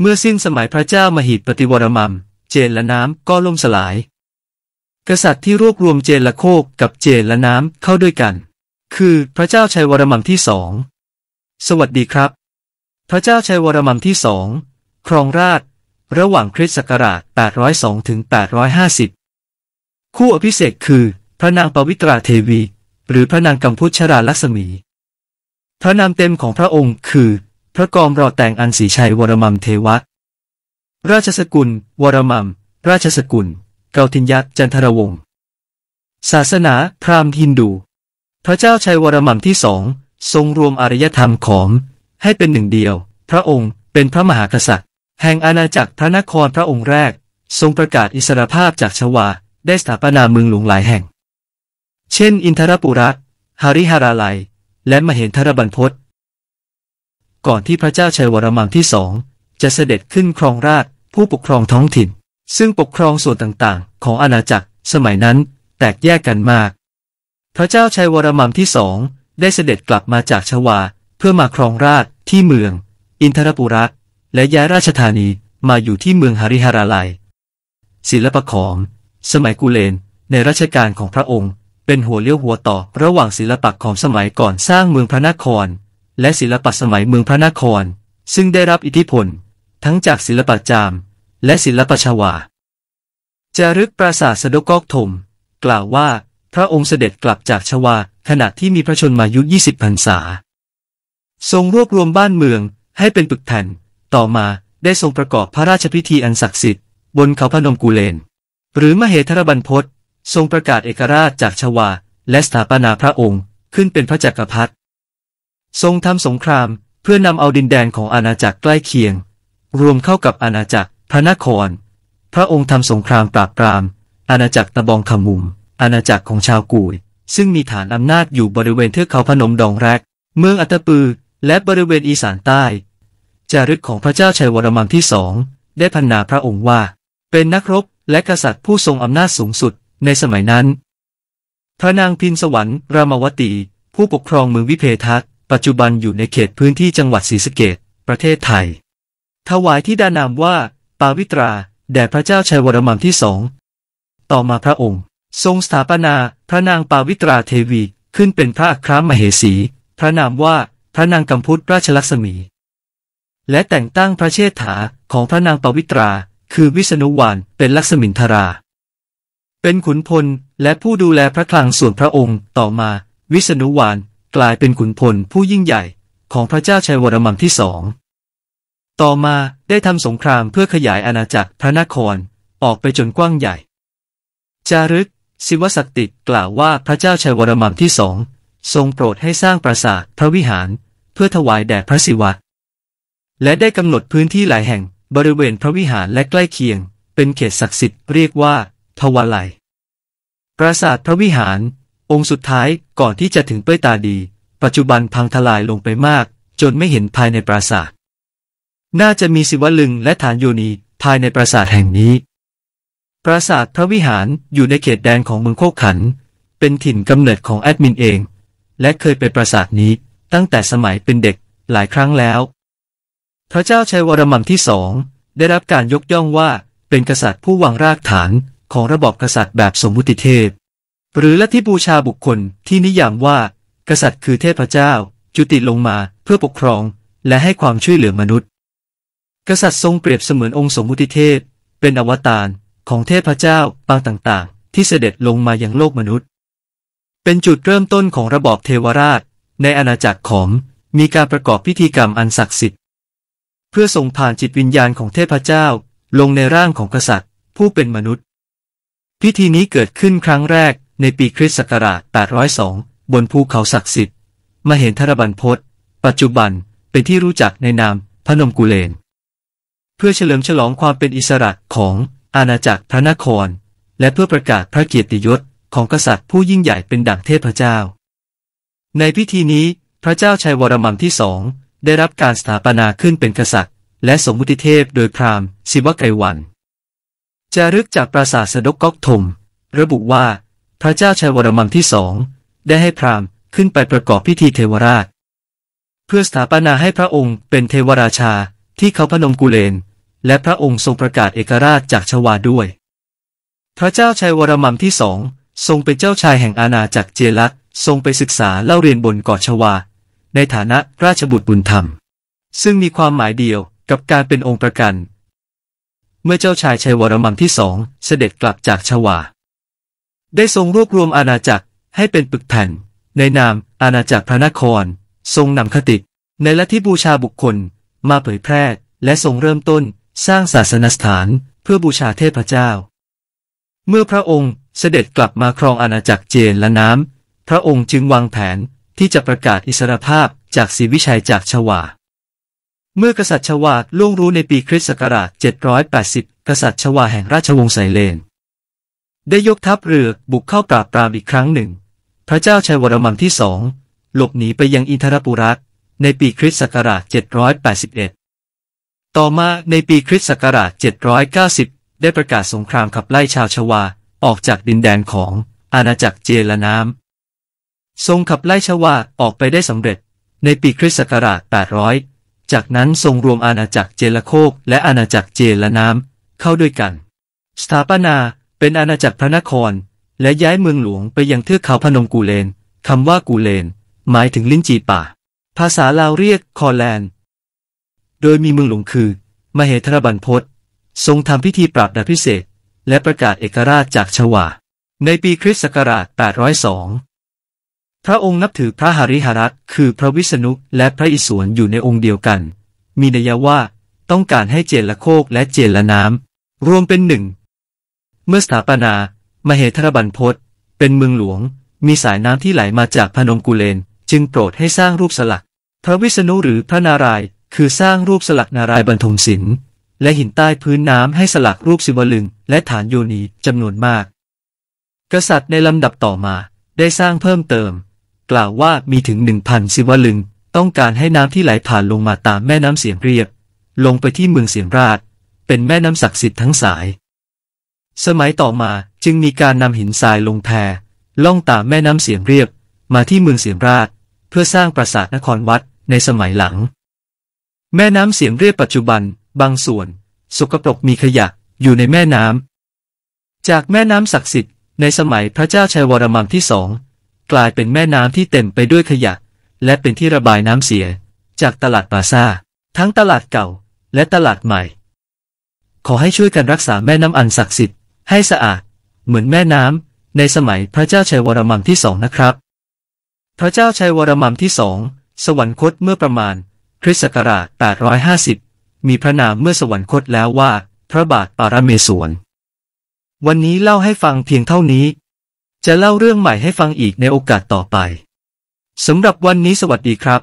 เมื่อสิ้นสมัยพระเจ้ามหิดปฏิวรมัมเจนและน้ำก็ล่มสลาย กษัตริย์ที่รวบรวมเจนละโคกกับเจนและน้ำเข้าด้วยกัน คือพระเจ้าชัยวรมัมที่สอง สวัสดีครับ พระเจ้าชัยวรมัมที่สอง ครองราช ระหว่างคริสต์ศักราช802ถึง850 คู่อภิเศกคือพระนางปวิตราเทวี หรือพระนางกัมพุชราลักษมี พระนามเต็มของพระองค์คือพระกองรอแต่งอันสีชัยวรมัมเทวะ ราชสกุล วรมัม ราชสกุล เกาทินยั์จันทรวงศ์ศาสนา พราหมณ์ฮินดู พระเจ้าชัยวรมัมที่สองทรงรวมอารยธรรมของให้เป็นหนึ่งเดียว พระองค์เป็นพระมหากษัตริย์ แห่งอาณาจักรพระนครพระองค์แรก ทรงประกาศอิสรภาพจากชวา ได้สถาปนาเมืองหลวงหลายแห่ง เช่น อินทรปุระหาริหาราลัย และมเหนทรบรรพศก่อนที่พระเจ้าชัยวรมังที่สองจะเสด็จขึ้นครองราช ผู้ปกครองท้องถิ่น ซึ่งปกครองส่วนต่างๆ ของอาณาจักรสมัยนั้นแตกแยกกันมาก พระเจ้าชัยวรมังที่สองได้เสด็จกลับมาจากชวา เพื่อมาครองราชที่เมือง อินทรปุระและย้ายราชธานีมาอยู่ที่เมืองหริหราลัยศิลปของสมัยกุเลน ในรัชการของพระองค์ เป็นหัวเลี้ยวหัวต่อ ระหว่างศิลปะของสมัยก่อนสร้างเมืองพระนครและศิลปะสมัยเมืองพระนคร ซึ่งได้รับอิทธิพล ทั้งจากศิลปะจาม และศิลปะชาวาจารึกปราสาทสะดกอกถมกล่าวว่าพระองค์เสด็จกลับจากชาวาขณะที่มีพระชนมายุ 20พรรษา ทรงรวบรวมบ้านเมืองให้เป็นปึกแผ่นต่อมาได้ทรงประกอบพระราชพิธีอันศักดิ์สิทธิ์บนเขาพนมกุเลน หรือมเหธรบรรพศทรงประกาศเอกราชจากชาวา และสถาปนาพระองค์ ขึ้นเป็นพระจักรพรรดิทรงทำสงครามเพื่อนำเอาดินแดนของอาณาจักรใกล้เคียง รวมเข้ากับอาณาจักรพระนคร พระองค์ทำสงครามปราบปราม อาณาจักรตะบองขมุม อาณาจักรของชาวกุย ซึ่งมีฐาน อำนาจอยู่บริเวณเทือกเขาพนมดองแรก เมืองอัตปือ และบริเวณอีสานใต้จารึกของพระเจ้าชัยวรมันที่สองได้พันนาพระองค์ว่า เป็นนักรบ และกษัตริย์ผู้ทรงอำนาจสูงสุดในสมัยนั้นพระนางพินสวรรค์รามวตีผู้ปกครองเมืองวิเพทักปัจจุบันอยู่ในเขตพื้นที่จังหวัดศรีสะเกดประเทศไทย ถวายที่ดานามว่า ปาวิตรา แด่พระเจ้าชัยวรมันที่สอง ต่อมาพระองค์ ทรงสถาปนาพระนางปาวิตราเทวีขึ้นเป็นพระอัครมเหสี พระนามว่า พระนางกัมพุทธราชลักษมี และแต่งตั้งพระเชษฐาของพระนางปาวิตรา คือวิษณุวานเป็นลักษมินทรา เป็นขุนพลและผู้ดูแลพระคลังส่วนพระองค์ ต่อมาวิษณุวานกลายเป็นขุนพลผู้ยิ่งใหญ่ของพระเจ้าชัยวรมันที่สอง ต่อมาได้ทำสงครามเพื่อขยายอาณาจักรพระนคร ออกไปจนกว้างใหญ่ จารึกศิวศักดิ์กล่าวว่า พระเจ้าชัยวรมันที่สองทรงโปรดให้สร้างปราสาทพระวิหาร เพื่อถวายแด่พระศิวะ และได้กำหนดพื้นที่หลายแห่งบริเวณพระวิหารและใกล้เคียง เป็นเขตศักดิ์สิทธิ์เรียกว่า ทวารัย ปราสาทพระวิหารองค์สุดท้ายก่อนที่จะถึงเป้ยตาดี ปัจจุบันพังทลายลงไปมาก จนไม่เห็นภายในปราสาท น่าจะมีศิวลึงและฐานโยนีภายในปราสาทแห่งนี้ ปราสาทพระวิหารอยู่ในเขตแดนของเมืองโคกขัน เป็นถิ่นกำเนิดของแอดมินเอง และเคยไปปราสาทนี้ตั้งแต่สมัยเป็นเด็กหลายครั้งแล้ว พระเจ้าชัยวรมันที่สองได้รับการยกย่องว่าเป็นกษัตริย์ผู้วางรากฐานของระบอบกษัตริย์แบบสมมุติเทพหรือละที่บูชาบุคคลที่นิยามว่ากษัตริย์คือเทพเจ้า จุติลงมาเพื่อปกครองและให้ความช่วยเหลือมนุษย์ กษัตริย์ทรงเปรียบเสมือนองค์สมมุติเทพ เป็นอวตารของเทพเจ้าปางต่าง ๆ ที่เสด็จลงมายังโลกมนุษย์ เป็นจุดเริ่มต้นของระบอบเทวราช ในอาณาจักรของ มีการประกอบพิธีกรรมอันศักดิ์สิทธิ์ เพื่อส่งผ่านจิตวิญญาณของเทพเจ้า ลงในร่างของกษัตริย์ ผู้เป็นมนุษย์ พิธีนี้เกิดขึ้นครั้งแรกในปีคริสต์ศักราช 802 บนภูเขาศักดิ์สิทธิ์มาเห็นทรบันพศปัจจุบันเป็นที่รู้จักในนามพนมกุเลน เพื่อเฉลิมฉลองความเป็นอิสระของอาณาจักรพระนคร และเพื่อประกาศพระเกียรติยศของกษัตริย์ผู้ยิ่งใหญ่เป็นดั่งเทพเจ้า ในพิธีนี้ พระเจ้าชัยวรมันที่สองได้รับการสถาปนาขึ้นเป็นกษัตริย์ และสมมุติเทพโดยพราหมณ์ ศิวไกรวันจารึกจากปราสาทสดกก๊อกถมระบุว่าพระเจ้าชัยวรมันที่สองได้ให้พราหมณ์ขึ้นไปประกอบพิธีเทวราชเพื่อสถาปนาให้พระองค์เป็นเทวราชาที่เขาพนมกุเลน และพระองค์ทรงประกาศเอกราชจากชวาด้วย พระเจ้าชัยวรมันที่สองทรงเป็นเจ้าชายแห่งอาณาจักรเจลักทรงไปศึกษาเล่าเรียนบนเกาะชวา ในฐานะราชบุตรบุญธรรม ซึ่งมีความหมายเดียวกับการเป็นองค์ประกัน เมื่อเจ้าชายชัยวรมันที่สองเสด็จกลับจากชวาได้ทรงรวบรวมอาณาจักรให้เป็นปึกแผ่น ในนามอาณาจักรพระนคร ทรงนำคติ ในลัทธิบูชาบุคคล มาเผยแพร่และทรงเริ่มต้นสร้างศาสนสถาน เพื่อบูชาเทพเจ้า เมื่อพระองค์เสด็จกลับมาครองอาณาจักรเจนและน้ำพระองค์จึงวางแผนที่จะประกาศอิสรภาพจากศรีวิชัยจากชวาเมื่อกษัตริย์ชวาล่วงรู้ในปีคริสต์ศักราช780 กษัตริย์ชวาแห่งราชวงศ์ไซเลนได้ยกทัพเรือบุกเข้าปราบปรามอีกครั้งหนึ่ง พระเจ้าชัยวรมันที่สองหลบหนีไปยังอินทรปุรัตในปีคริสต์ศักราช 781 ต่อมาในปีคริสต์ศักราช 790 ได้ประกาศสงครามขับไล่ชาวชวา ออกจากดินแดนของอาณาจักรเจรน้ำ ทรงขับไล่ชวาออกไปได้สำเร็จ ในปีคริสต์ศักราช 800 จากนั้นทรงรวมอาณาจักรเจรโคกและอาณาจักรเจรน้ำเข้าด้วยกัน สถาปนาเป็นอาณาจักรพระนคร และย้ายเมืองหลวงไปยังเทือกเขาพนมกูเลนคำว่ากูเลน หมายถึงลิ้นจีป่า ภาษาลาวเรียกคอแลน โดยมีเมืองหลวงคือ มเหทรบันพศทรงทำพิธีปราบดาพิเศษ และประกาศเอกราชจากชวาในปีคริสต์ศักราช 802 พระองค์นับถือพระหริหรัตคือพระวิษณุและพระอิศวรอยู่ในองค์เดียวกัน มีนัยว่า ต้องการให้เจรละโคกและเจรละน้ำรวมเป็นหนึ่งเมื่อสถาปนามาเหุรบันพศเป็นเมืองหลวง มีสายน้ำที่ไหลมาจากพนมกุเลน จึงโปรดให้สร้างรูปสลัก พระวิษณุหรือพระนารายณ์คือสร้างรูปสลักนารายณ์บรรทมศิลป์และหินใต้พื้นน้ำให้สลักรูปสิวลึงและฐานโยนีจำนวนมาก กษัตริย์ในลำดับต่อมา ได้สร้างเพิ่มเติม กล่าวว่ามีถึงหนึ่งพันสิวลึงต้องการให้น้ำที่ไหลผ่านลงมาตามแม่น้ำเสียงเรียบ ลงไปที่เมืองเสียงราชเป็นแม่น้ำศักดิ์สิทธิ์ทั้งสายสมัยต่อมาจึงมีการนำหินทรายลงแพล่องตามแม่น้ำเสียงเรียบ มาที่เมืองเสียมราชเพื่อสร้างปราสาทนครวัดในสมัยหลัง แม่น้ำเสียงเรียบปัจจุบัน บางส่วนสกปรกมีขยะอยู่ในแม่น้ำจากแม่น้ำศักดิ์สิทธิ์ในสมัยพระเจ้าชัยวรมันที่สองกลายเป็นแม่น้ำที่เต็มไปด้วยขยะ และเป็นที่ระบายน้ำเสีย จากตลาดปาซาทั้งตลาดเก่าและตลาดใหม่ ขอให้ช่วยกันรักษาแม่น้ำอันศักดิ์สิทธิ์ให้สะอาดเหมือนแม่น้ำในสมัยพระเจ้าชัยวรมันที่สองนะครับ พระเจ้าชัยวรมันที่สอง สวรรคตเมื่อประมาณ คริสต์ศักราช850มีพระนามเมื่อสวรรคตแล้วว่า พระบาทปารเมศวรวันนี้เล่าให้ฟังเพียงเท่านี้ จะเล่าเรื่องใหม่ให้ฟังอีกในโอกาสต่อไปสำหรับวันนี้สวัสดีครับ